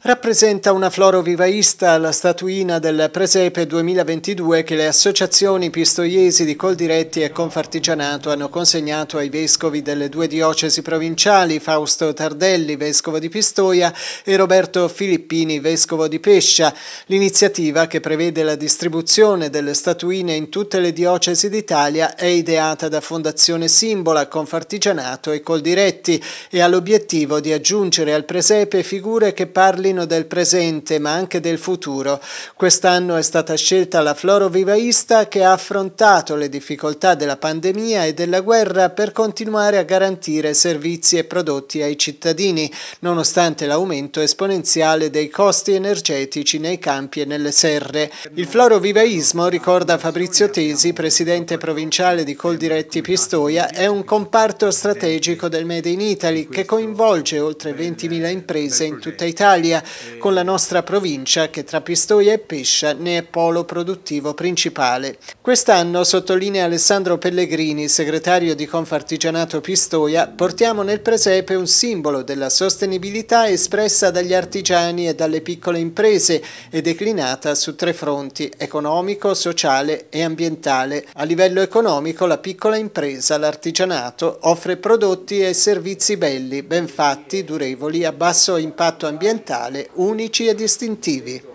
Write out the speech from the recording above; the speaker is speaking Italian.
Rappresenta una florovivaista la statuina del Presepe 2022 che le associazioni pistoiesi di Coldiretti e Confartigianato hanno consegnato ai vescovi delle due diocesi provinciali, Fausto Tardelli, vescovo di Pistoia, e Roberto Filippini, vescovo di Pescia. L'iniziativa, che prevede la distribuzione delle statuine in tutte le diocesi d'Italia, è ideata da Fondazione Simbola, Confartigianato e Coldiretti e ha l'obiettivo di aggiungere al Presepe figure che parlino parlino del presente ma anche del futuro. Quest'anno è stata scelta la Floro Vivaista che ha affrontato le difficoltà della pandemia e della guerra per continuare a garantire servizi e prodotti ai cittadini, nonostante l'aumento esponenziale dei costi energetici nei campi e nelle serre. Il Floro Vivaismo, ricorda Fabrizio Tesi, presidente provinciale di Coldiretti Pistoia, è un comparto strategico del Made in Italy che coinvolge oltre 20.000 imprese in tutta Italia Pistoia, eh. con la nostra provincia che tra Pistoia e Pescia ne è polo produttivo principale. Quest'anno, sottolinea Alessandro Pellegrini, segretario di Confartigianato Pistoia, portiamo nel presepe un simbolo della sostenibilità espressa dagli artigiani e dalle piccole imprese e declinata su tre fronti, economico, sociale e ambientale. A livello economico la piccola impresa, l'artigianato, offre prodotti e servizi belli, ben fatti, durevoli, a basso impatto ambientale musicale unici e distintivi.